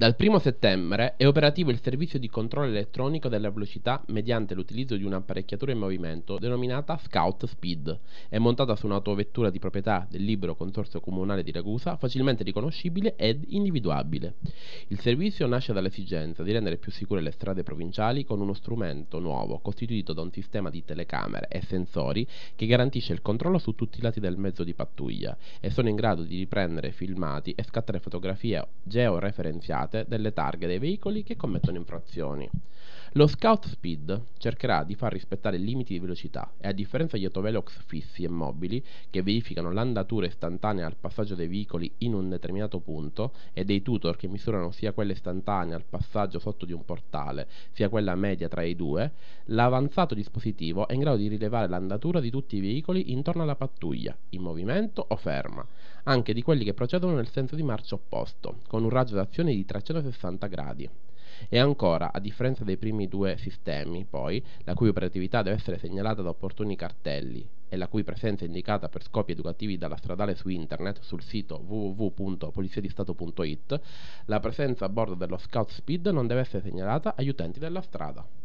Dal 1 settembre è operativo il servizio di controllo elettronico della velocità mediante l'utilizzo di un'apparecchiatura in movimento denominata Scout Speed È montata su un'autovettura di proprietà del libero consorzio comunale di Ragusa facilmente riconoscibile ed individuabile. Il servizio nasce dall'esigenza di rendere più sicure le strade provinciali con uno strumento nuovo costituito da un sistema di telecamere e sensori che garantisce il controllo su tutti i lati del mezzo di pattuglia e sono in grado di riprendere filmati e scattare fotografie georeferenziate elaborate delle targhe dei veicoli che commettono infrazioni. Lo Scout Speed cercherà di far rispettare i limiti di velocità e a differenza degli autovelox fissi e mobili che verificano l'andatura istantanea al passaggio dei veicoli in un determinato punto e dei tutor che misurano sia quella istantanea al passaggio sotto di un portale sia quella media tra i due, l'avanzato dispositivo è in grado di rilevare l'andatura di tutti i veicoli intorno alla pattuglia, in movimento o ferma, anche di quelli che procedono nel senso di marcia opposto, con un raggio d'azione di 360 360 gradi. E ancora, a differenza dei primi due sistemi, poi, la cui operatività deve essere segnalata da opportuni cartelli e la cui presenza è indicata per scopi educativi dalla stradale su internet sul sito www.poliziadistato.it, la presenza a bordo dello Scout Speed non deve essere segnalata agli utenti della strada.